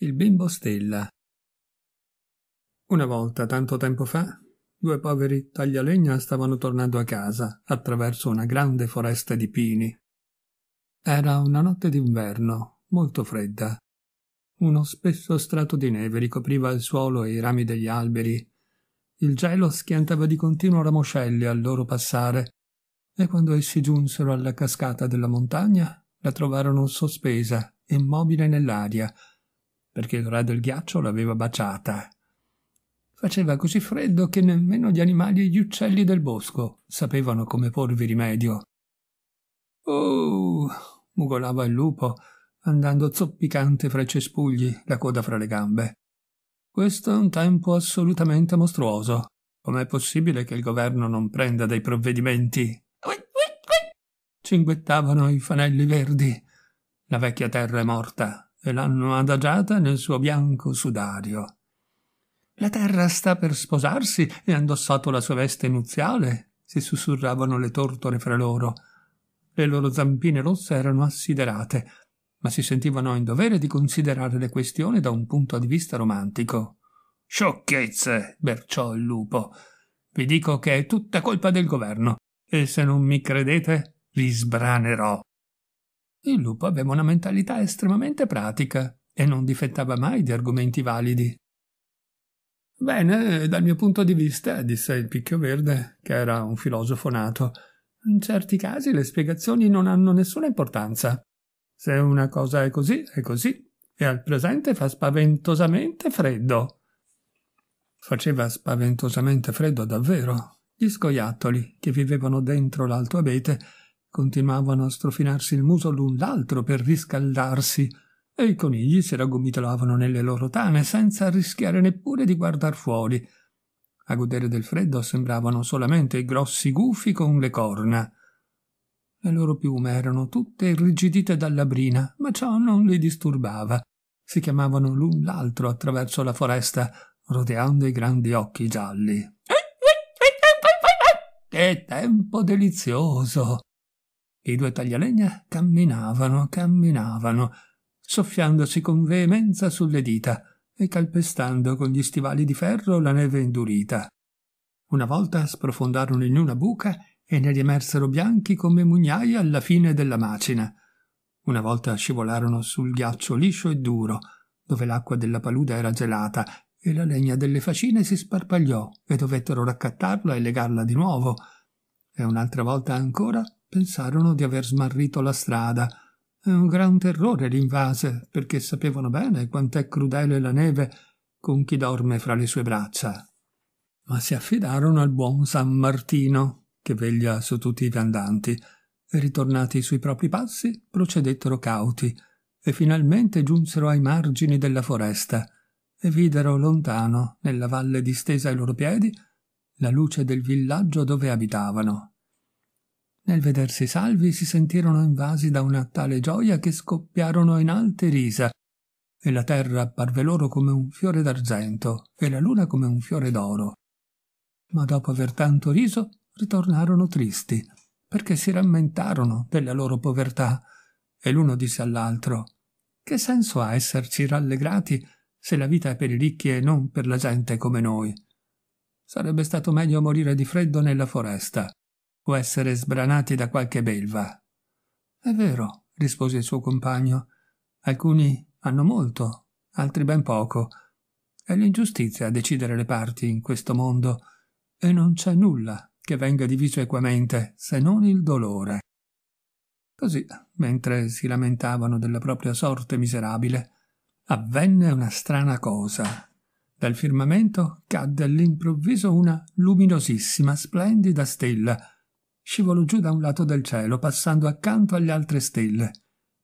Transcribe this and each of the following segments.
Il bimbo Stella. Una volta, tanto tempo fa, due poveri taglialegna stavano tornando a casa attraverso una grande foresta di pini. Era una notte d'inverno, molto fredda. Uno spesso strato di neve ricopriva il suolo e i rami degli alberi. Il gelo schiantava di continuo ramoscelli al loro passare, e quando essi giunsero alla cascata della montagna, la trovarono sospesa, immobile nell'aria, perché il re del ghiaccio l'aveva baciata. Faceva così freddo che nemmeno gli animali e gli uccelli del bosco sapevano come porvi rimedio. Oh! mugolava il lupo, andando zoppicante fra i cespugli, la coda fra le gambe. Questo è un tempo assolutamente mostruoso. Com'è possibile che il governo non prenda dei provvedimenti? Cinguettavano i fanelli verdi. La vecchia terra è morta, e l'hanno adagiata nel suo bianco sudario. La terra sta per sposarsi e ha indossato la sua veste nuziale, si sussurravano le tortore fra loro. Le loro zampine rosse erano assiderate, ma si sentivano in dovere di considerare le questioni da un punto di vista romantico. Sciocchezze, berciò il lupo. Vi dico che è tutta colpa del governo, e se non mi credete, vi sbranerò. Il lupo aveva una mentalità estremamente pratica e non difettava mai di argomenti validi. Bene, dal mio punto di vista, disse il Picchio Verde, che era un filosofo nato, in certi casi le spiegazioni non hanno nessuna importanza. Se una cosa è così, è così, e al presente fa spaventosamente freddo. Faceva spaventosamente freddo davvero. Gli scoiattoli, che vivevano dentro l'alto abete, continuavano a strofinarsi il muso l'un l'altro per riscaldarsi e i conigli si raggomitolavano nelle loro tane senza rischiare neppure di guardar fuori. A godere del freddo sembravano solamente i grossi gufi con le corna. Le loro piume erano tutte irrigidite dalla brina, ma ciò non li disturbava. Si chiamavano l'un l'altro attraverso la foresta, rodeando i grandi occhi gialli. Che tempo delizioso! I due taglialegna camminavano, camminavano, soffiandosi con veemenza sulle dita e calpestando con gli stivali di ferro la neve indurita. Una volta sprofondarono in una buca e ne riemersero bianchi come mugnai alla fine della macina. Una volta scivolarono sul ghiaccio liscio e duro, dove l'acqua della paluda era gelata e la legna delle fascine si sparpagliò e dovettero raccattarla e legarla di nuovo e un'altra volta ancora pensarono di aver smarrito la strada. E un gran terrore li invase, perché sapevano bene quant'è crudele la neve con chi dorme fra le sue braccia. Ma si affidarono al buon San Martino, che veglia su tutti i viandanti, e ritornati sui propri passi procedettero cauti, e finalmente giunsero ai margini della foresta, e videro lontano, nella valle distesa ai loro piedi, la luce del villaggio dove abitavano. Nel vedersi salvi si sentirono invasi da una tale gioia che scoppiarono in alte risa, e la terra apparve loro come un fiore d'argento e la luna come un fiore d'oro. Ma dopo aver tanto riso ritornarono tristi, perché si rammentarono della loro povertà, e l'uno disse all'altro Che senso ha esserci rallegrati se la vita è per i ricchi e non per la gente come noi? Sarebbe stato meglio morire di freddo nella foresta o essere sbranati da qualche belva. È vero, rispose il suo compagno. Alcuni hanno molto, altri ben poco. È l'ingiustizia a decidere le parti in questo mondo e non c'è nulla che venga diviso equamente se non il dolore. Così, mentre si lamentavano della propria sorte miserabile, avvenne una strana cosa. Dal firmamento cadde all'improvviso una luminosissima, splendida stella. Scivolò giù da un lato del cielo, passando accanto alle altre stelle,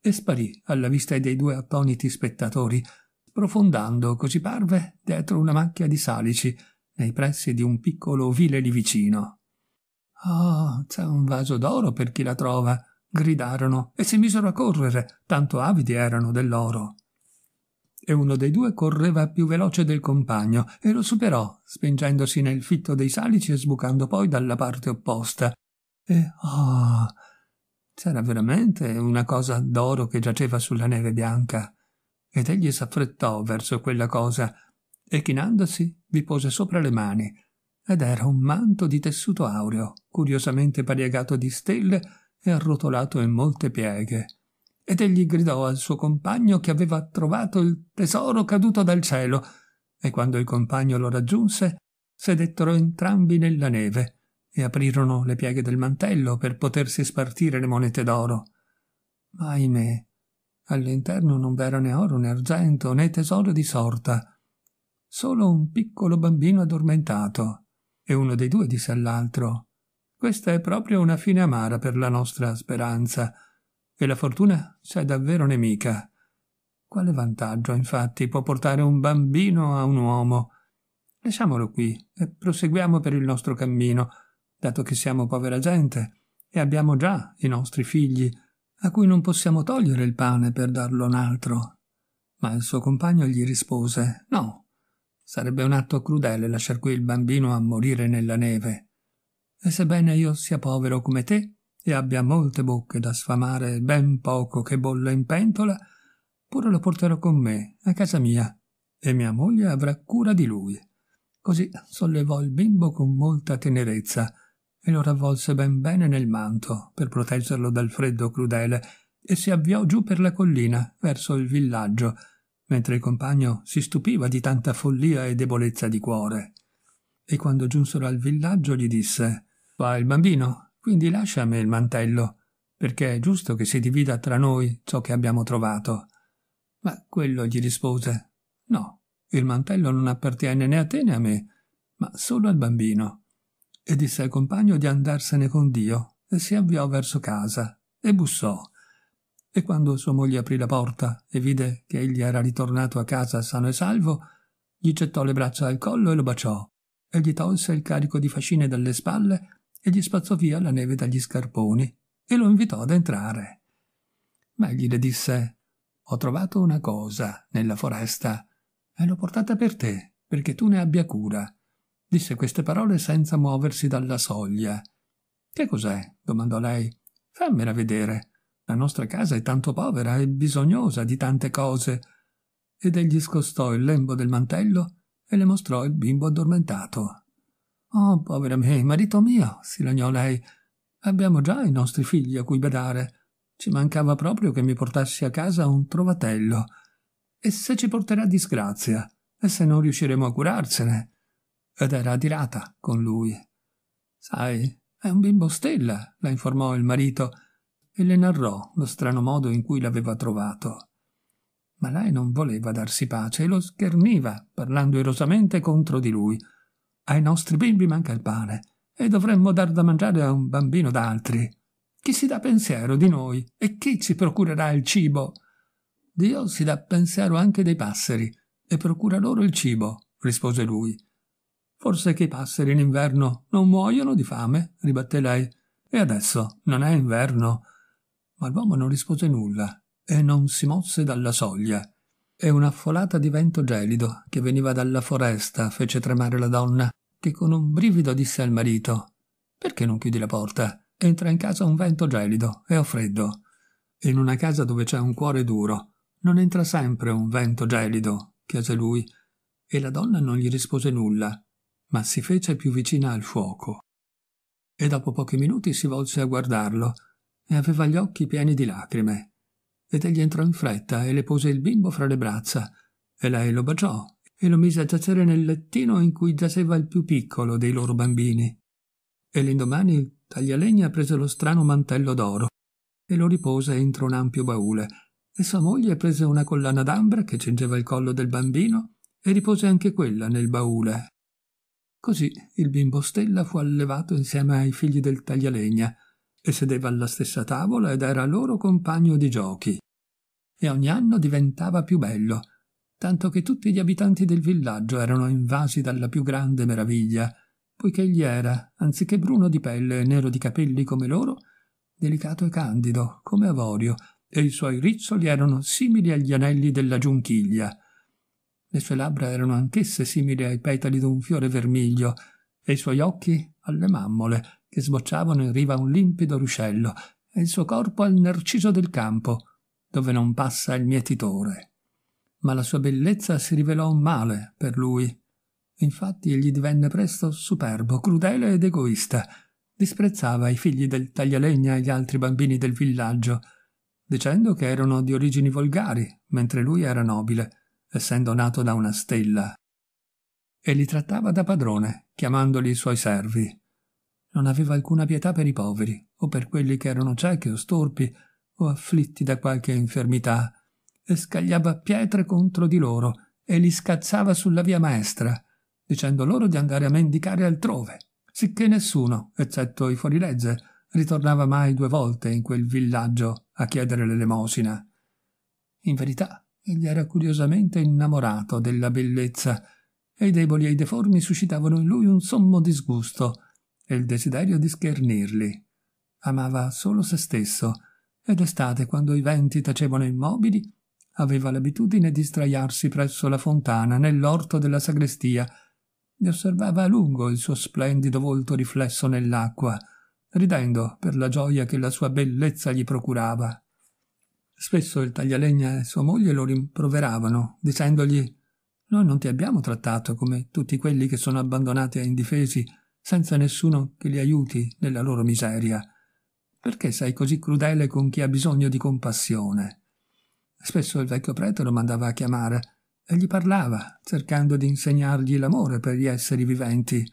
e sparì alla vista dei due attoniti spettatori, sprofondando, così parve, dietro una macchia di salici, nei pressi di un piccolo ovile lì vicino. Ah, oh, c'è un vaso d'oro per chi la trova! gridarono e si misero a correre, tanto avidi erano dell'oro e uno dei due correva più veloce del compagno e lo superò, spingendosi nel fitto dei salici e sbucando poi dalla parte opposta. E oh, c'era veramente una cosa d'oro che giaceva sulla neve bianca. Ed egli s'affrettò verso quella cosa e chinandosi vi pose sopra le mani ed era un manto di tessuto aureo, curiosamente variegato di stelle e arrotolato in molte pieghe ed egli gridò al suo compagno che aveva trovato il tesoro caduto dal cielo, e quando il compagno lo raggiunse, sedettero entrambi nella neve e aprirono le pieghe del mantello per potersi spartire le monete d'oro. Ma ahimè, all'interno non v'era né oro né argento né tesoro di sorta, solo un piccolo bambino addormentato. E uno dei due disse all'altro: Questa è proprio una fine amara per la nostra speranza e la fortuna s'è davvero nemica. Quale vantaggio, infatti, può portare un bambino a un uomo? Lasciamolo qui e proseguiamo per il nostro cammino, dato che siamo povera gente e abbiamo già i nostri figli, a cui non possiamo togliere il pane per darlo un altro. Ma il suo compagno gli rispose No, sarebbe un atto crudele lasciar qui il bambino a morire nella neve. E sebbene io sia povero come te, e abbia molte bocche da sfamare e ben poco che bolle in pentola, pure lo porterò con me a casa mia e mia moglie avrà cura di lui. Così sollevò il bimbo con molta tenerezza e lo ravvolse ben bene nel manto per proteggerlo dal freddo crudele e si avviò giù per la collina verso il villaggio, mentre il compagno si stupiva di tanta follia e debolezza di cuore. E quando giunsero al villaggio gli disse: Va il bambino, quindi lasciami il mantello, perché è giusto che si divida tra noi ciò che abbiamo trovato. Ma quello gli rispose No, il mantello non appartiene né a te né a me, ma solo al bambino. E disse al compagno di andarsene con Dio, e si avviò verso casa, e bussò. E quando sua moglie aprì la porta e vide che egli era ritornato a casa sano e salvo, gli gettò le braccia al collo e lo baciò, e gli tolse il carico di fascine dalle spalle e gli spazzò via la neve dagli scarponi e lo invitò ad entrare. Ma egli le disse «Ho trovato una cosa nella foresta e l'ho portata per te, perché tu ne abbia cura». Disse queste parole senza muoversi dalla soglia. «Che cos'è?» domandò lei. «Fammela vedere. La nostra casa è tanto povera e bisognosa di tante cose». Ed egli scostò il lembo del mantello e le mostrò il bimbo addormentato, Oh, povera me, marito mio, si lagnò lei. Abbiamo già i nostri figli a cui badare. Ci mancava proprio che mi portassi a casa un trovatello. E se ci porterà disgrazia? E se non riusciremo a curarsene? Ed era adirata con lui. Sai, è un bimbo stella, la informò il marito e le narrò lo strano modo in cui l'aveva trovato. Ma lei non voleva darsi pace e lo scherneva, parlando irosamente contro di lui ai nostri bimbi manca il pane e dovremmo dar da mangiare a un bambino d'altri. Chi si dà pensiero di noi e chi ci procurerà il cibo? Dio si dà pensiero anche dei passeri e procura loro il cibo, rispose lui. Forse che i passeri in inverno non muoiono di fame, ribatté lei. E adesso non è inverno. Ma l'uomo non rispose nulla e non si mosse dalla soglia e una folata di vento gelido che veniva dalla foresta fece tremare la donna, che con un brivido disse al marito Perché non chiudi la porta? Entra in casa un vento gelido e ho freddo. In una casa dove c'è un cuore duro, non entra sempre un vento gelido, chiese lui, e la donna non gli rispose nulla, ma si fece più vicina al fuoco. E dopo pochi minuti si volse a guardarlo, e aveva gli occhi pieni di lacrime ed egli entrò in fretta e le pose il bimbo fra le braccia, e lei lo baciò e lo mise a giacere nel lettino in cui giaceva il più piccolo dei loro bambini. E l'indomani il taglialegna prese lo strano mantello d'oro e lo ripose entro un ampio baule, e sua moglie prese una collana d'ambra che cingeva il collo del bambino e ripose anche quella nel baule. Così il bimbo Stella fu allevato insieme ai figli del taglialegna e sedeva alla stessa tavola ed era loro compagno di giochi e ogni anno diventava più bello, tanto che tutti gli abitanti del villaggio erano invasi dalla più grande meraviglia, poiché egli era, anziché bruno di pelle e nero di capelli come loro, delicato e candido, come avorio, e i suoi rizzoli erano simili agli anelli della giunchiglia. Le sue labbra erano anch'esse simili ai petali d'un fiore vermiglio, e i suoi occhi alle mammole, che sbocciavano in riva a un limpido ruscello, e il suo corpo al narciso del campo, dove non passa il mietitore. Ma la sua bellezza si rivelò un male per lui. Infatti egli divenne presto superbo, crudele ed egoista. Disprezzava i figli del taglialegna e gli altri bambini del villaggio, dicendo che erano di origini volgari, mentre lui era nobile, essendo nato da una stella. E li trattava da padrone, chiamandoli i suoi servi. Non aveva alcuna pietà per i poveri, o per quelli che erano ciechi o storpi, o afflitti da qualche infermità, e scagliava pietre contro di loro e li scazzava sulla via maestra, dicendo loro di andare a mendicare altrove, sicché nessuno, eccetto i fuorilegge, ritornava mai due volte in quel villaggio a chiedere l'elemosina. In verità, egli era curiosamente innamorato della bellezza, e i deboli e i deformi suscitavano in lui un sommo disgusto e il desiderio di schernirli. Amava solo se stesso ed estate, quando i venti tacevano immobili, aveva l'abitudine di straiarsi presso la fontana, nell'orto della sagrestia, e osservava a lungo il suo splendido volto riflesso nell'acqua, ridendo per la gioia che la sua bellezza gli procurava. Spesso il taglialegna e sua moglie lo rimproveravano, dicendogli Noi non ti abbiamo trattato come tutti quelli che sono abbandonati e indifesi, senza nessuno che li aiuti nella loro miseria. Perché sei così crudele con chi ha bisogno di compassione? Spesso il vecchio prete lo mandava a chiamare e gli parlava, cercando di insegnargli l'amore per gli esseri viventi.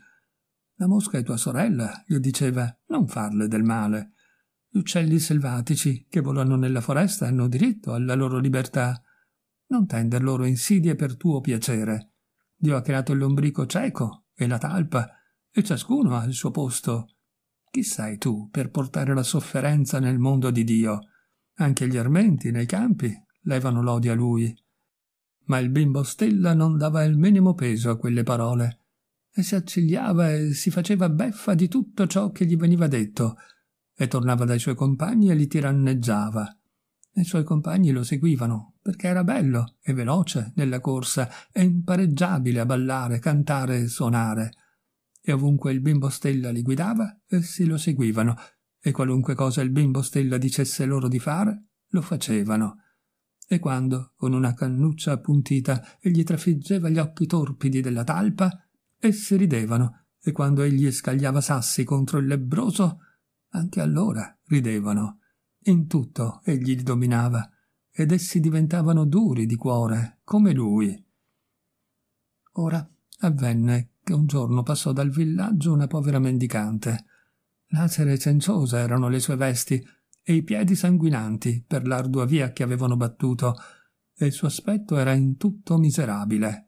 La mosca è tua sorella, gli diceva, non farle del male. Gli uccelli selvatici che volano nella foresta hanno diritto alla loro libertà. Non tender loro insidie per tuo piacere. Dio ha creato il lombrico cieco e la talpa, e ciascuno ha il suo posto. Chi sei tu per portare la sofferenza nel mondo di Dio? Anche gli armenti nei campi levano l'odio a lui. Ma il bimbo stella non dava il minimo peso a quelle parole e si accigliava e si faceva beffa di tutto ciò che gli veniva detto e tornava dai suoi compagni e li tiranneggiava. I suoi compagni lo seguivano perché era bello e veloce nella corsa e impareggiabile a ballare, cantare e suonare e ovunque il bimbo stella li guidava, essi lo seguivano, e qualunque cosa il bimbo stella dicesse loro di fare, lo facevano. E quando, con una cannuccia appuntita, egli trafiggeva gli occhi torpidi della talpa, essi ridevano, e quando egli scagliava sassi contro il lebbroso, anche allora ridevano. In tutto egli li dominava, ed essi diventavano duri di cuore, come lui. Ora avvenne che un giorno passò dal villaggio una povera mendicante. Lacere e cenciosa erano le sue vesti e i piedi sanguinanti per l'ardua via che avevano battuto, e il suo aspetto era in tutto miserabile.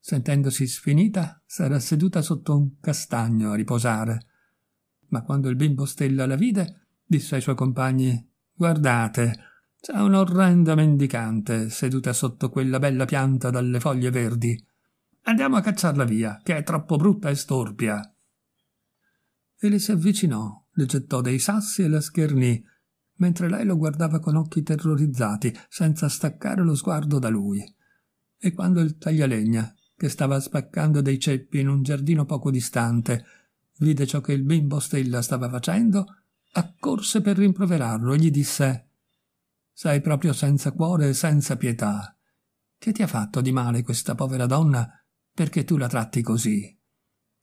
Sentendosi sfinita, s'era seduta sotto un castagno a riposare. Ma quando il bimbo Stella la vide, disse ai suoi compagni «Guardate, c'è un'orrenda mendicante seduta sotto quella bella pianta dalle foglie verdi. Andiamo a cacciarla via, che è troppo brutta e storpia. E le si avvicinò, le gettò dei sassi e la schernì, mentre lei lo guardava con occhi terrorizzati, senza staccare lo sguardo da lui. E quando il taglialegna, che stava spaccando dei ceppi in un giardino poco distante, vide ciò che il bimbo Stella stava facendo, accorse per rimproverarlo e gli disse «Sei proprio senza cuore e senza pietà. Che ti ha fatto di male questa povera donna perché tu la tratti così?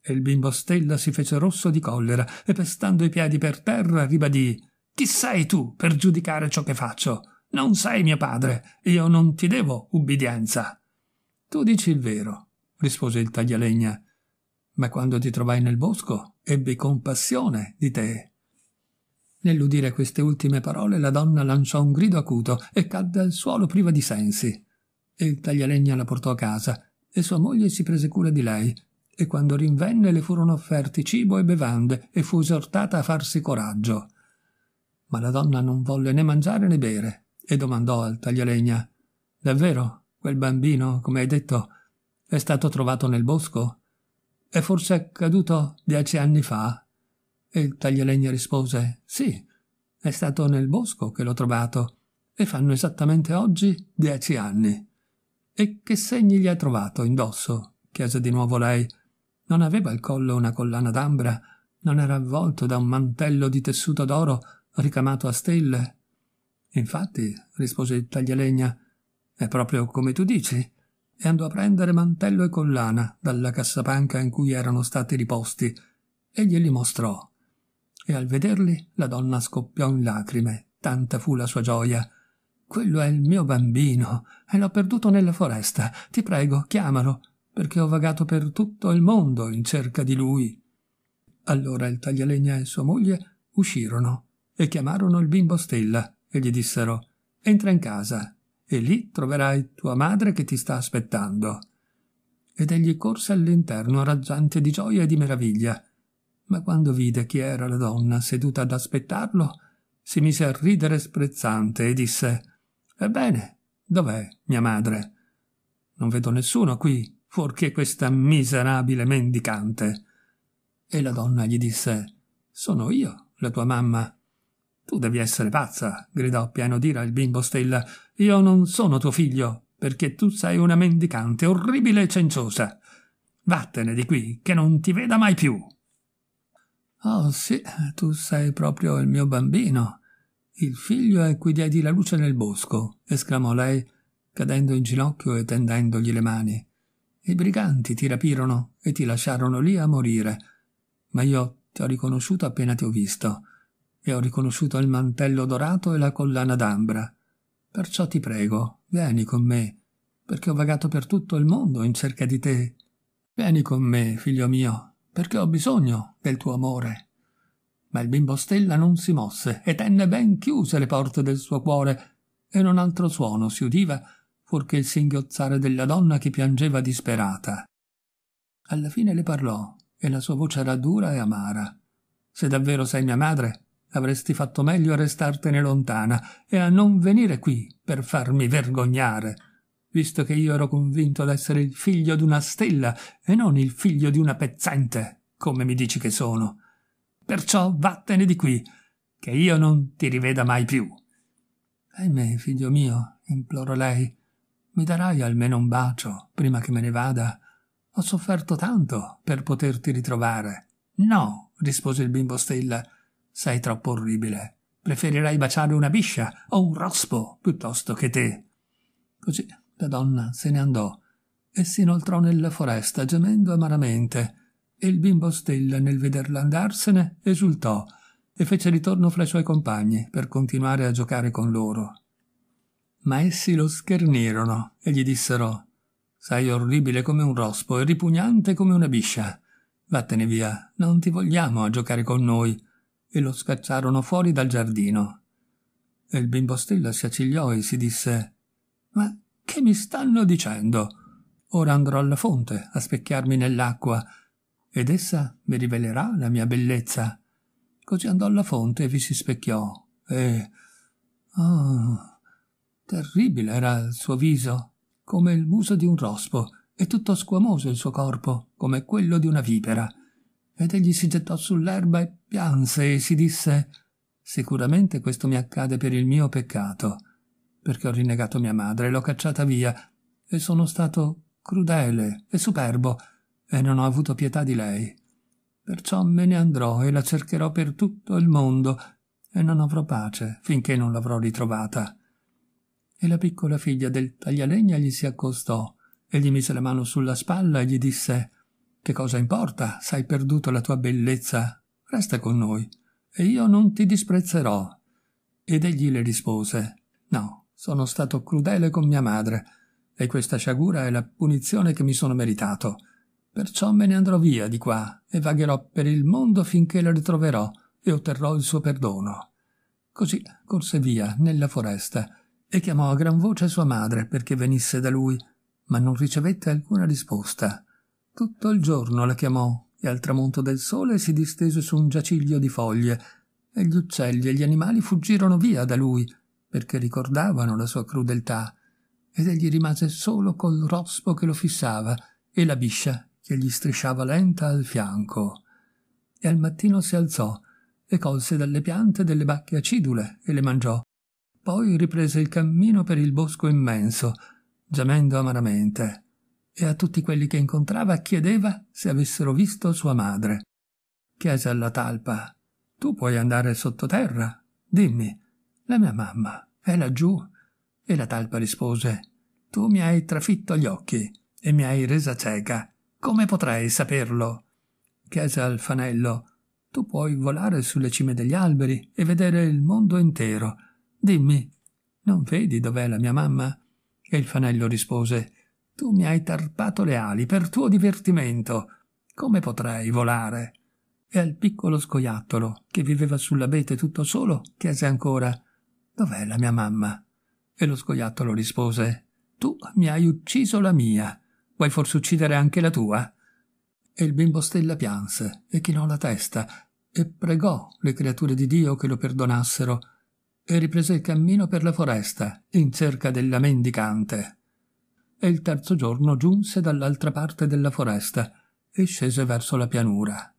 E il bimbo stella si fece rosso di collera e pestando i piedi per terra ribadì Chi sei tu per giudicare ciò che faccio? Non sei mio padre, io non ti devo ubbidienza. Tu dici il vero, rispose il taglialegna, ma quando ti trovai nel bosco ebbi compassione di te. Nell'udire queste ultime parole la donna lanciò un grido acuto e cadde al suolo priva di sensi. il taglialegna la portò a casa e sua moglie si prese cura di lei, e quando rinvenne le furono offerti cibo e bevande e fu esortata a farsi coraggio. Ma la donna non volle né mangiare né bere e domandò al taglialegna Davvero, quel bambino, come hai detto, è stato trovato nel bosco? È forse accaduto dieci anni fa? E il taglialegna rispose Sì, è stato nel bosco che l'ho trovato e fanno esattamente oggi dieci anni. E che segni gli ha trovato indosso? chiese di nuovo lei. Non aveva al collo una collana d'ambra, non era avvolto da un mantello di tessuto d'oro ricamato a stelle. Infatti, rispose il taglialegna, è proprio come tu dici. E andò a prendere mantello e collana dalla cassapanca in cui erano stati riposti e glieli mostrò. E al vederli la donna scoppiò in lacrime, tanta fu la sua gioia quello è il mio bambino e l'ho perduto nella foresta. Ti prego, chiamalo, perché ho vagato per tutto il mondo in cerca di lui. Allora il taglialegna e sua moglie uscirono e chiamarono il bimbo Stella e gli dissero Entra in casa e lì troverai tua madre che ti sta aspettando. Ed egli corse all'interno raggiante di gioia e di meraviglia. Ma quando vide chi era la donna seduta ad aspettarlo, si mise a ridere sprezzante e disse Ebbene, dov'è mia madre? Non vedo nessuno qui, fuorché questa miserabile mendicante. E la donna gli disse Sono io, la tua mamma. Tu devi essere pazza, gridò piano d'ira il bimbo stella. Io non sono tuo figlio, perché tu sei una mendicante orribile e cenciosa. Vattene di qui, che non ti veda mai più. Oh sì, tu sei proprio il mio bambino, il figlio è cui diedi la luce nel bosco, esclamò lei, cadendo in ginocchio e tendendogli le mani. I briganti ti rapirono e ti lasciarono lì a morire, ma io ti ho riconosciuto appena ti ho visto, e ho riconosciuto il mantello dorato e la collana d'ambra. Perciò ti prego, vieni con me, perché ho vagato per tutto il mondo in cerca di te. Vieni con me, figlio mio, perché ho bisogno del tuo amore ma il bimbo stella non si mosse e tenne ben chiuse le porte del suo cuore e non altro suono si udiva fuorché il singhiozzare della donna che piangeva disperata. Alla fine le parlò e la sua voce era dura e amara. Se davvero sei mia madre, avresti fatto meglio a restartene lontana e a non venire qui per farmi vergognare, visto che io ero convinto d'essere il figlio di una stella e non il figlio di una pezzente, come mi dici che sono. Perciò vattene di qui, che io non ti riveda mai più. Ahimè, figlio mio, implorò lei, mi darai almeno un bacio prima che me ne vada. Ho sofferto tanto per poterti ritrovare. No, rispose il bimbo stella, sei troppo orribile. Preferirei baciare una biscia o un rospo piuttosto che te. Così la donna se ne andò e si inoltrò nella foresta gemendo amaramente e il bimbo stella nel vederla andarsene esultò e fece ritorno fra i suoi compagni per continuare a giocare con loro. Ma essi lo schernirono e gli dissero Sei orribile come un rospo e ripugnante come una biscia. Vattene via, non ti vogliamo a giocare con noi. E lo scacciarono fuori dal giardino. E il bimbo stella si accigliò e si disse Ma che mi stanno dicendo? Ora andrò alla fonte a specchiarmi nell'acqua ed essa mi rivelerà la mia bellezza. Così andò alla fonte e vi si specchiò, e... Oh, terribile era il suo viso, come il muso di un rospo, e tutto squamoso il suo corpo, come quello di una vipera. Ed egli si gettò sull'erba e pianse e si disse «Sicuramente questo mi accade per il mio peccato, perché ho rinnegato mia madre, e l'ho cacciata via, e sono stato crudele e superbo, e non ho avuto pietà di lei. Perciò me ne andrò e la cercherò per tutto il mondo e non avrò pace finché non l'avrò ritrovata. E la piccola figlia del taglialegna gli si accostò e gli mise la mano sulla spalla e gli disse Che cosa importa se hai perduto la tua bellezza? Resta con noi e io non ti disprezzerò. Ed egli le rispose No, sono stato crudele con mia madre e questa sciagura è la punizione che mi sono meritato Perciò me ne andrò via di qua e vagherò per il mondo finché la ritroverò e otterrò il suo perdono. Così corse via nella foresta e chiamò a gran voce sua madre perché venisse da lui, ma non ricevette alcuna risposta. Tutto il giorno la chiamò e al tramonto del sole si distese su un giaciglio di foglie e gli uccelli e gli animali fuggirono via da lui perché ricordavano la sua crudeltà ed egli rimase solo col rospo che lo fissava e la biscia che gli strisciava lenta al fianco. E al mattino si alzò e colse dalle piante delle bacche acidule e le mangiò. Poi riprese il cammino per il bosco immenso, gemendo amaramente, e a tutti quelli che incontrava chiedeva se avessero visto sua madre. Chiese alla talpa Tu puoi andare sottoterra? Dimmi, la mia mamma è laggiù. E la talpa rispose Tu mi hai trafitto gli occhi e mi hai resa cieca come potrei saperlo? chiese al fanello. Tu puoi volare sulle cime degli alberi e vedere il mondo intero. Dimmi, non vedi dov'è la mia mamma? E il fanello rispose Tu mi hai tarpato le ali per tuo divertimento. Come potrei volare? E al piccolo scoiattolo, che viveva sull'abete tutto solo, chiese ancora Dov'è la mia mamma? E lo scoiattolo rispose Tu mi hai ucciso la mia. Vuoi forse uccidere anche la tua? E il bimbo stella pianse e chinò la testa e pregò le creature di Dio che lo perdonassero e riprese il cammino per la foresta in cerca della mendicante. E il terzo giorno giunse dall'altra parte della foresta e scese verso la pianura.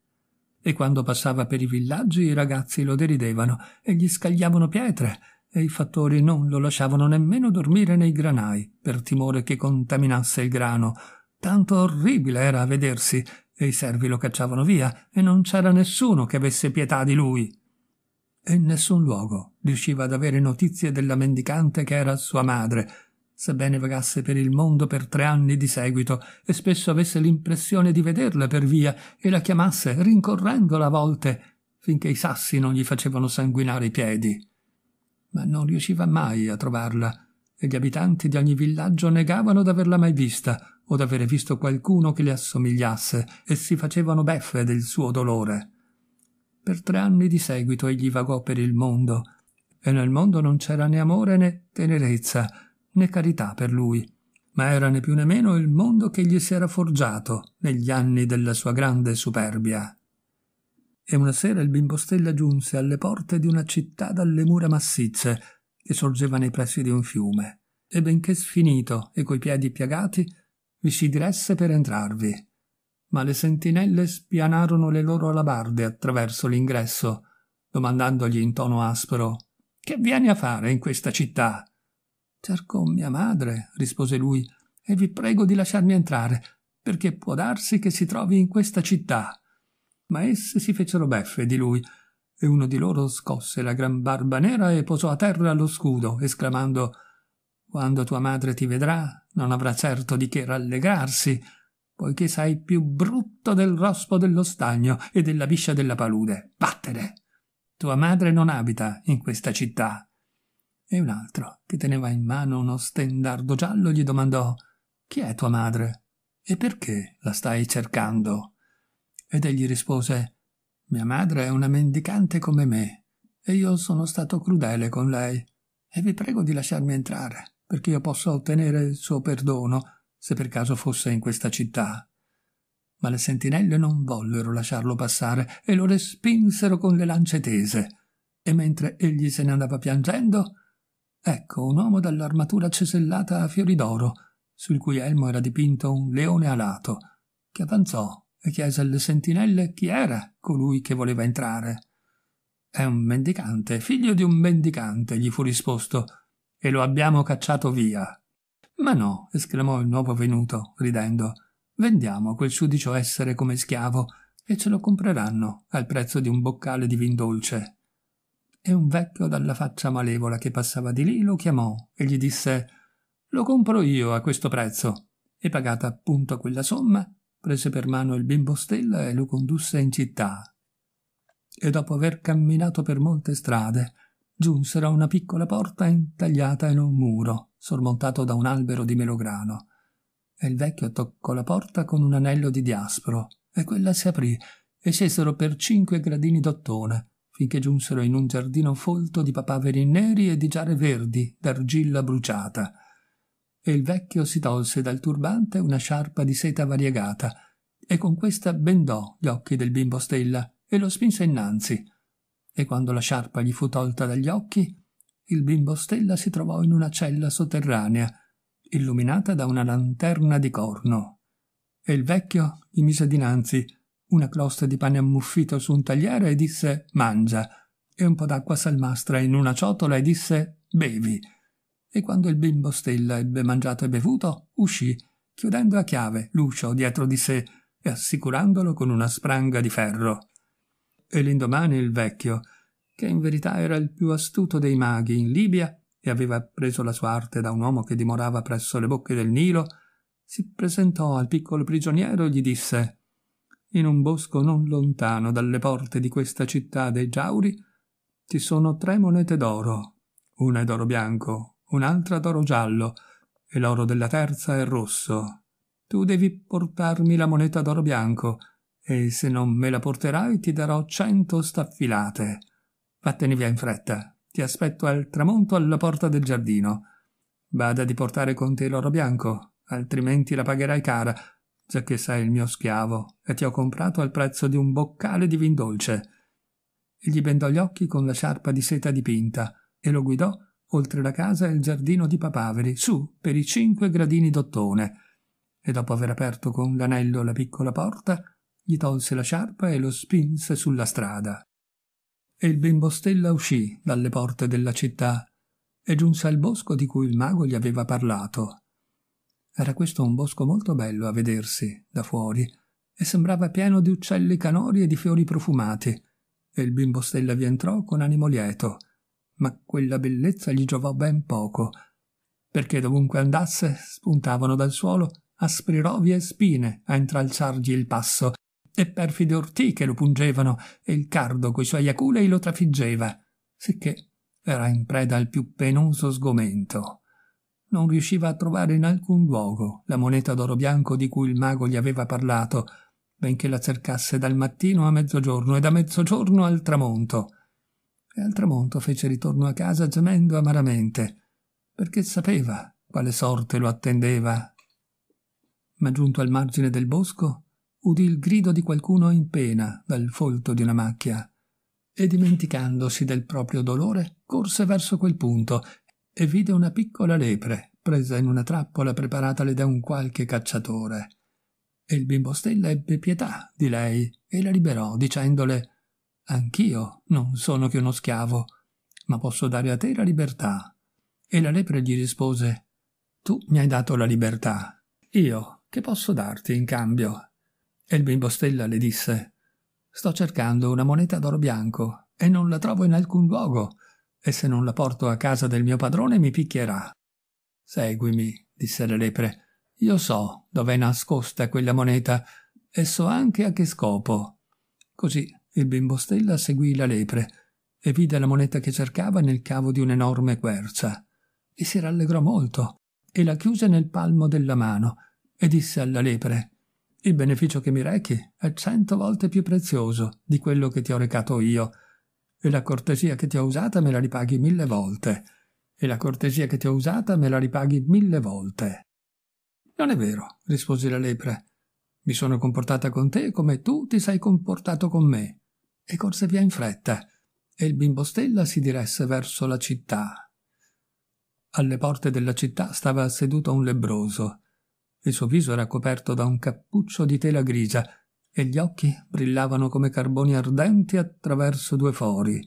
E quando passava per i villaggi i ragazzi lo deridevano e gli scagliavano pietre e i fattori non lo lasciavano nemmeno dormire nei granai per timore che contaminasse il grano. Tanto orribile era a vedersi e i servi lo cacciavano via e non c'era nessuno che avesse pietà di lui. E in nessun luogo riusciva ad avere notizie della mendicante che era sua madre, sebbene vagasse per il mondo per tre anni di seguito e spesso avesse l'impressione di vederla per via e la chiamasse rincorrendola a volte finché i sassi non gli facevano sanguinare i piedi ma non riusciva mai a trovarla e gli abitanti di ogni villaggio negavano d'averla mai vista o d'avere visto qualcuno che le assomigliasse e si facevano beffe del suo dolore. Per tre anni di seguito egli vagò per il mondo e nel mondo non c'era né amore né tenerezza né carità per lui, ma era né più né meno il mondo che gli si era forgiato negli anni della sua grande superbia e una sera il bimbo stella giunse alle porte di una città dalle mura massicce che sorgeva nei pressi di un fiume, e benché sfinito e coi piedi piagati, vi si diresse per entrarvi. Ma le sentinelle spianarono le loro alabarde attraverso l'ingresso, domandandogli in tono aspro Che vieni a fare in questa città? Cerco mia madre, rispose lui, e vi prego di lasciarmi entrare, perché può darsi che si trovi in questa città ma esse si fecero beffe di lui, e uno di loro scosse la gran barba nera e posò a terra lo scudo, esclamando Quando tua madre ti vedrà, non avrà certo di che rallegrarsi, poiché sei più brutto del rospo dello stagno e della biscia della palude. Vattene! Tua madre non abita in questa città. E un altro, che teneva in mano uno stendardo giallo, gli domandò Chi è tua madre? E perché la stai cercando? Ed egli rispose Mia madre è una mendicante come me, e io sono stato crudele con lei, e vi prego di lasciarmi entrare, perché io possa ottenere il suo perdono, se per caso fosse in questa città. Ma le sentinelle non vollero lasciarlo passare e lo respinsero con le lance tese. E mentre egli se ne andava piangendo, ecco un uomo dall'armatura cesellata a fiori d'oro, sul cui elmo era dipinto un leone alato, che avanzò e chiese alle sentinelle chi era colui che voleva entrare. È un mendicante, figlio di un mendicante, gli fu risposto, e lo abbiamo cacciato via. Ma no, esclamò il nuovo venuto, ridendo, vendiamo quel sudicio essere come schiavo e ce lo compreranno al prezzo di un boccale di vin dolce. E un vecchio dalla faccia malevola che passava di lì lo chiamò e gli disse Lo compro io a questo prezzo, e pagata appunto quella somma, prese per mano il bimbo Stella e lo condusse in città. E dopo aver camminato per molte strade, giunsero a una piccola porta intagliata in un muro, sormontato da un albero di melograno. E il vecchio toccò la porta con un anello di diaspro, e quella si aprì, e scesero per cinque gradini d'ottone, finché giunsero in un giardino folto di papaveri neri e di giare verdi, d'argilla bruciata e il vecchio si tolse dal turbante una sciarpa di seta variegata e con questa bendò gli occhi del bimbo stella e lo spinse innanzi. E quando la sciarpa gli fu tolta dagli occhi, il bimbo stella si trovò in una cella sotterranea, illuminata da una lanterna di corno. E il vecchio gli mise dinanzi una crosta di pane ammuffito su un tagliere e disse mangia, e un po' d'acqua salmastra in una ciotola e disse bevi e quando il bimbo stella ebbe mangiato e bevuto, uscì, chiudendo a chiave l'uscio dietro di sé e assicurandolo con una spranga di ferro. E l'indomani il vecchio, che in verità era il più astuto dei maghi in Libia e aveva preso la sua arte da un uomo che dimorava presso le bocche del Nilo, si presentò al piccolo prigioniero e gli disse in un bosco non lontano dalle porte di questa città dei Giauri ci sono tre monete d'oro, una è d'oro bianco, un'altra d'oro giallo, e l'oro della terza è rosso. Tu devi portarmi la moneta d'oro bianco, e se non me la porterai ti darò cento staffilate. Vattene via in fretta. Ti aspetto al tramonto alla porta del giardino. Bada di portare con te l'oro bianco, altrimenti la pagherai cara, giacché sei il mio schiavo e ti ho comprato al prezzo di un boccale di vin dolce. Egli bendò gli occhi con la sciarpa di seta dipinta e lo guidò oltre la casa e il giardino di papaveri, su per i cinque gradini d'ottone, e dopo aver aperto con l'anello la piccola porta, gli tolse la sciarpa e lo spinse sulla strada. E il bimbo stella uscì dalle porte della città e giunse al bosco di cui il mago gli aveva parlato. Era questo un bosco molto bello a vedersi da fuori e sembrava pieno di uccelli canori e di fiori profumati, e il bimbo stella vi entrò con animo lieto ma quella bellezza gli giovò ben poco, perché dovunque andasse spuntavano dal suolo aspri rovi e spine a intralciargli il passo, e perfide ortiche lo pungevano, e il cardo coi suoi aculei lo trafiggeva, sicché era in preda al più penoso sgomento. Non riusciva a trovare in alcun luogo la moneta d'oro bianco di cui il mago gli aveva parlato, benché la cercasse dal mattino a mezzogiorno e da mezzogiorno al tramonto e al tramonto fece ritorno a casa gemendo amaramente, perché sapeva quale sorte lo attendeva. Ma giunto al margine del bosco, udì il grido di qualcuno in pena dal folto di una macchia e dimenticandosi del proprio dolore corse verso quel punto e vide una piccola lepre presa in una trappola preparatale da un qualche cacciatore. E il bimbo Stella ebbe pietà di lei e la liberò dicendole Anch'io non sono che uno schiavo, ma posso dare a te la libertà. E la lepre gli rispose Tu mi hai dato la libertà. Io che posso darti in cambio? E il bimbo stella le disse Sto cercando una moneta d'oro bianco e non la trovo in alcun luogo, e se non la porto a casa del mio padrone mi picchierà. Seguimi, disse la lepre. Io so dove è nascosta quella moneta e so anche a che scopo. Così il bimbo stella seguì la lepre e vide la moneta che cercava nel cavo di un'enorme quercia. E si rallegrò molto e la chiuse nel palmo della mano e disse alla lepre il beneficio che mi rechi è cento volte più prezioso di quello che ti ho recato io, e la cortesia che ti ho usata me la ripaghi mille volte, e la cortesia che ti ho usata me la ripaghi mille volte. Non è vero, rispose la lepre. Mi sono comportata con te come tu ti sei comportato con me e corse via in fretta, e il bimbo Stella si diresse verso la città. Alle porte della città stava seduto un lebbroso. Il suo viso era coperto da un cappuccio di tela grigia e gli occhi brillavano come carboni ardenti attraverso due fori.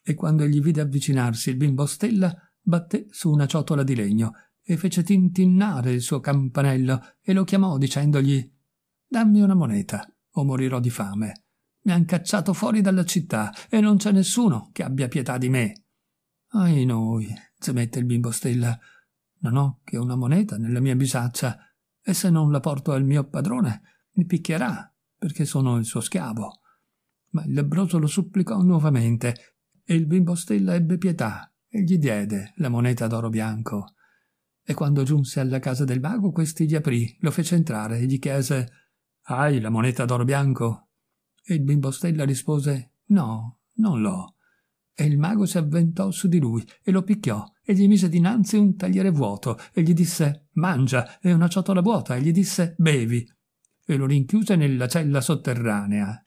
E quando egli vide avvicinarsi il bimbo Stella, batté su una ciotola di legno e fece tintinnare il suo campanello e lo chiamò dicendogli Dammi una moneta o morirò di fame. Mi han cacciato fuori dalla città e non c'è nessuno che abbia pietà di me. Ai noi, gemette il bimbo stella. Non ho che una moneta nella mia bisaccia e se non la porto al mio padrone mi picchierà perché sono il suo schiavo. Ma il lebbroso lo supplicò nuovamente e il bimbo stella ebbe pietà e gli diede la moneta d'oro bianco. E quando giunse alla casa del mago, questi gli aprì, lo fece entrare e gli chiese: Hai la moneta d'oro bianco? E il bimbo stella rispose No, non l'ho. E il mago si avventò su di lui e lo picchiò e gli mise dinanzi un tagliere vuoto e gli disse Mangia e una ciotola vuota e gli disse Bevi e lo rinchiuse nella cella sotterranea.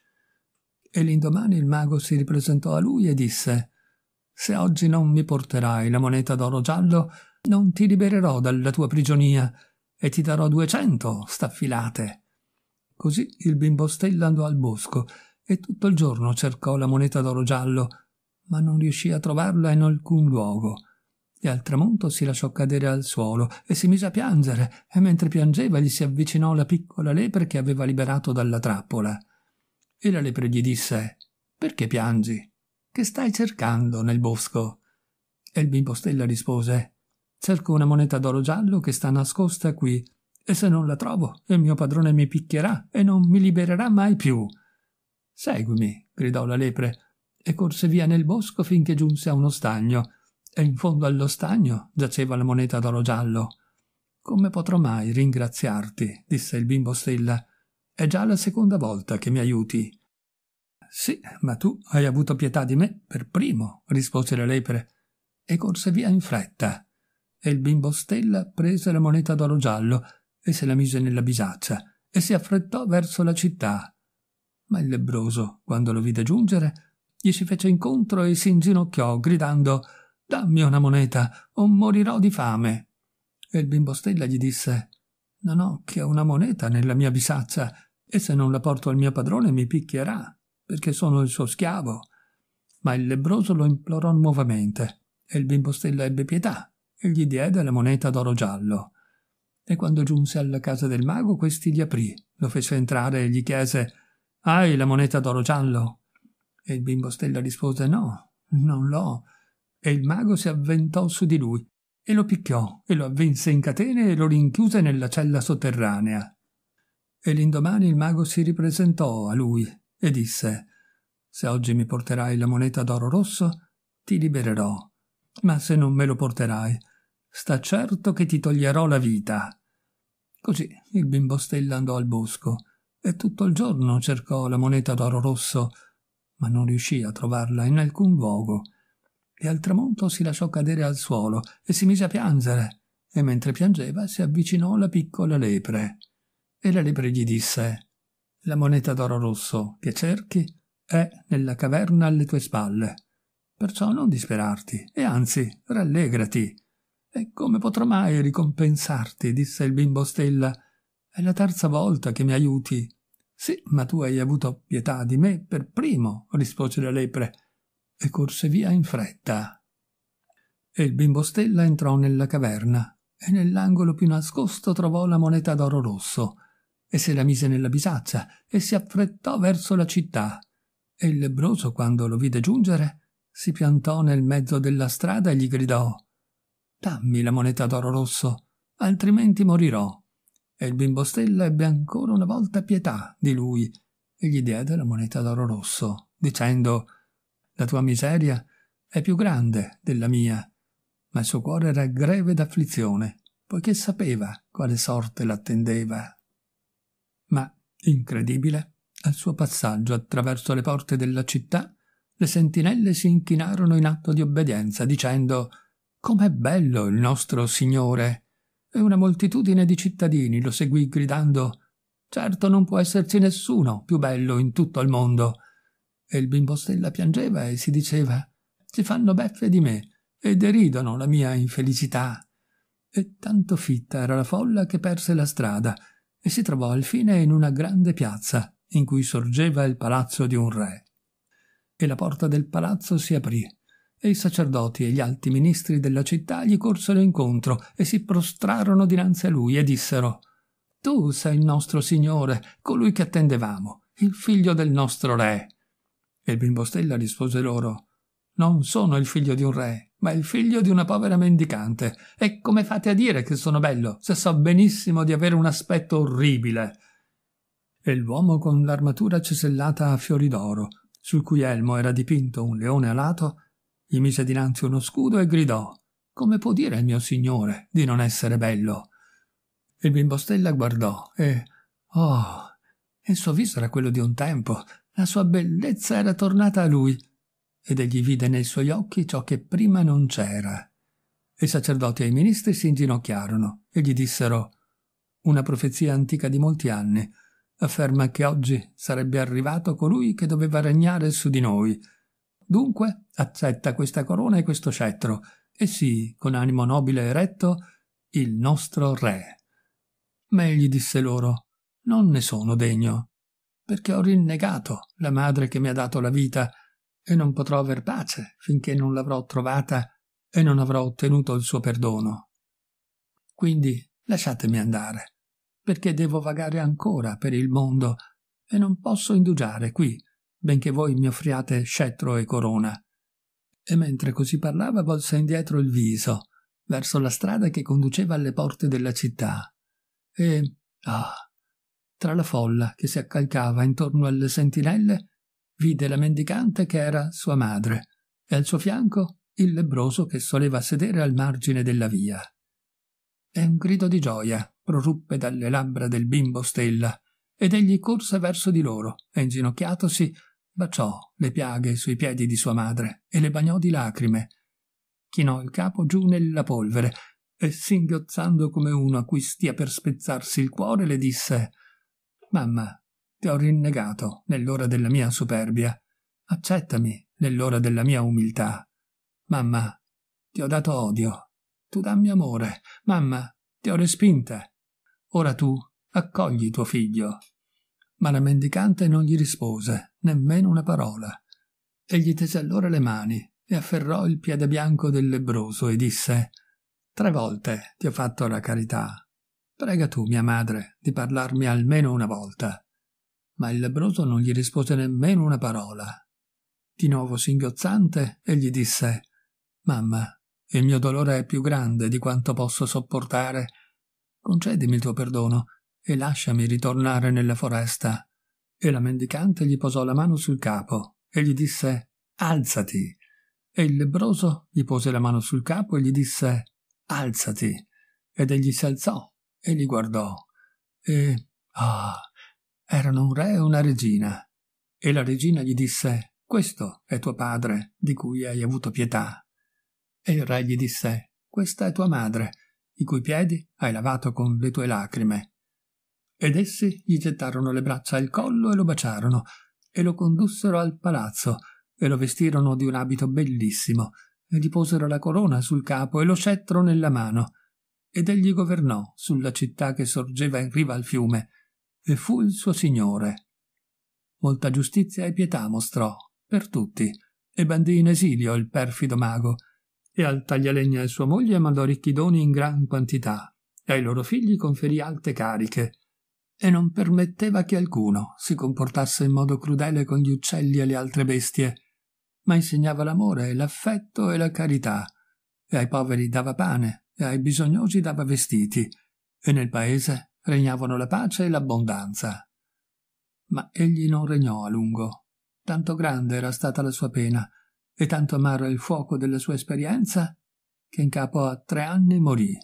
E l'indomani il mago si ripresentò a lui e disse Se oggi non mi porterai la moneta d'oro giallo, non ti libererò dalla tua prigionia e ti darò duecento staffilate. Così il bimbo Stella andò al bosco e tutto il giorno cercò la moneta d'oro giallo, ma non riuscì a trovarla in alcun luogo. E al tramonto si lasciò cadere al suolo e si mise a piangere, e mentre piangeva gli si avvicinò la piccola lepre che aveva liberato dalla trappola. E la lepre gli disse Perché piangi? Che stai cercando nel bosco? E il bimbo Stella rispose Cerco una moneta d'oro giallo che sta nascosta qui e se non la trovo, il mio padrone mi picchierà e non mi libererà mai più. Seguimi, gridò la lepre, e corse via nel bosco finché giunse a uno stagno, e in fondo allo stagno giaceva la moneta d'oro giallo. Come potrò mai ringraziarti? disse il bimbo stella. È già la seconda volta che mi aiuti. Sì, ma tu hai avuto pietà di me per primo, rispose la lepre, e corse via in fretta. E il bimbo stella prese la moneta d'oro giallo e se la mise nella bisaccia e si affrettò verso la città. Ma il lebbroso, quando lo vide giungere, gli si fece incontro e si inginocchiò, gridando Dammi una moneta, o morirò di fame. E il bimbostella gli disse Non ho che una moneta nella mia bisaccia, e se non la porto al mio padrone mi picchierà, perché sono il suo schiavo. Ma il lebbroso lo implorò nuovamente, e il bimbostella ebbe pietà, e gli diede la moneta d'oro giallo e quando giunse alla casa del mago questi gli aprì, lo fece entrare e gli chiese Hai la moneta d'oro giallo? E il bimbo stella rispose No, non l'ho. E il mago si avventò su di lui e lo picchiò e lo avvinse in catene e lo rinchiuse nella cella sotterranea. E l'indomani il mago si ripresentò a lui e disse Se oggi mi porterai la moneta d'oro rosso, ti libererò. Ma se non me lo porterai, Sta certo che ti toglierò la vita. Così il bimbo stella andò al bosco e tutto il giorno cercò la moneta d'oro rosso, ma non riuscì a trovarla in alcun luogo. E al tramonto si lasciò cadere al suolo e si mise a piangere, e mentre piangeva si avvicinò alla piccola lepre. E la lepre gli disse La moneta d'oro rosso che cerchi è nella caverna alle tue spalle. Perciò non disperarti, e anzi rallegrati, e come potrò mai ricompensarti? disse il bimbo Stella. È la terza volta che mi aiuti. Sì, ma tu hai avuto pietà di me per primo, rispose la lepre, e corse via in fretta. E il bimbo Stella entrò nella caverna e nell'angolo più nascosto trovò la moneta d'oro rosso e se la mise nella bisaccia e si affrettò verso la città. E il lebroso, quando lo vide giungere, si piantò nel mezzo della strada e gli gridò Dammi la moneta d'oro rosso, altrimenti morirò. E il bimbo stella ebbe ancora una volta pietà di lui e gli diede la moneta d'oro rosso, dicendo La tua miseria è più grande della mia. Ma il suo cuore era greve d'afflizione, poiché sapeva quale sorte l'attendeva. Ma, incredibile, al suo passaggio attraverso le porte della città, le sentinelle si inchinarono in atto di obbedienza, dicendo Com'è bello il nostro Signore! E una moltitudine di cittadini lo seguì gridando Certo non può esserci nessuno più bello in tutto il mondo. E il bimbo stella piangeva e si diceva Si fanno beffe di me e deridono la mia infelicità. E tanto fitta era la folla che perse la strada e si trovò alfine in una grande piazza in cui sorgeva il palazzo di un re. E la porta del palazzo si aprì e i sacerdoti e gli alti ministri della città gli corsero incontro e si prostrarono dinanzi a lui e dissero Tu sei il nostro Signore, colui che attendevamo, il figlio del nostro re. E il bimbo stella rispose loro Non sono il figlio di un re, ma il figlio di una povera mendicante. E come fate a dire che sono bello, se so benissimo di avere un aspetto orribile? E l'uomo con l'armatura cesellata a fiori d'oro, sul cui elmo era dipinto un leone alato, gli mise dinanzi uno scudo e gridò Come può dire il mio signore di non essere bello? Il bimbostella guardò e Oh, il suo viso era quello di un tempo, la sua bellezza era tornata a lui, ed egli vide nei suoi occhi ciò che prima non c'era. I sacerdoti e i ministri si inginocchiarono e gli dissero Una profezia antica di molti anni afferma che oggi sarebbe arrivato colui che doveva regnare su di noi, Dunque, accetta questa corona e questo scettro, e sii, con animo nobile e retto, il nostro re. Ma egli disse loro, non ne sono degno, perché ho rinnegato la madre che mi ha dato la vita, e non potrò aver pace finché non l'avrò trovata e non avrò ottenuto il suo perdono. Quindi lasciatemi andare, perché devo vagare ancora per il mondo e non posso indugiare qui benché voi mi offriate scettro e corona. E mentre così parlava volse indietro il viso, verso la strada che conduceva alle porte della città. E, ah, tra la folla che si accalcava intorno alle sentinelle, vide la mendicante che era sua madre, e al suo fianco il lebbroso che soleva sedere al margine della via. E un grido di gioia proruppe dalle labbra del bimbo Stella, ed egli corse verso di loro e inginocchiatosi Baciò le piaghe sui piedi di sua madre e le bagnò di lacrime. Chinò il capo giù nella polvere e, singhiozzando come uno a cui stia per spezzarsi il cuore, le disse Mamma, ti ho rinnegato nell'ora della mia superbia. Accettami nell'ora della mia umiltà. Mamma, ti ho dato odio. Tu dammi amore. Mamma, ti ho respinta. Ora tu accogli tuo figlio ma la mendicante non gli rispose nemmeno una parola. Egli tese allora le mani e afferrò il piede bianco del lebroso e disse Tre volte ti ho fatto la carità. Prega tu, mia madre, di parlarmi almeno una volta. Ma il lebroso non gli rispose nemmeno una parola. Di nuovo singhiozzante, egli disse Mamma, il mio dolore è più grande di quanto posso sopportare. Concedimi il tuo perdono e lasciami ritornare nella foresta. E la mendicante gli posò la mano sul capo e gli disse Alzati. E il lebbroso gli pose la mano sul capo e gli disse Alzati. Ed egli si alzò e li guardò. E ah, erano un re e una regina. E la regina gli disse Questo è tuo padre, di cui hai avuto pietà. E il re gli disse Questa è tua madre, i cui piedi hai lavato con le tue lacrime. Ed essi gli gettarono le braccia al collo e lo baciarono, e lo condussero al palazzo, e lo vestirono di un abito bellissimo, e gli posero la corona sul capo e lo scettro nella mano. Ed egli governò sulla città che sorgeva in riva al fiume, e fu il suo signore. Molta giustizia e pietà mostrò, per tutti, e bandì in esilio il perfido mago, e al taglialegna e sua moglie mandò ricchi doni in gran quantità, e ai loro figli conferì alte cariche, e non permetteva che alcuno si comportasse in modo crudele con gli uccelli e le altre bestie, ma insegnava l'amore, l'affetto e la carità, e ai poveri dava pane, e ai bisognosi dava vestiti, e nel paese regnavano la pace e l'abbondanza. Ma egli non regnò a lungo, tanto grande era stata la sua pena, e tanto amaro il fuoco della sua esperienza, che in capo a tre anni morì.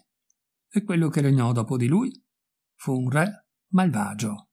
E quello che regnò dopo di lui fu un re malvagio.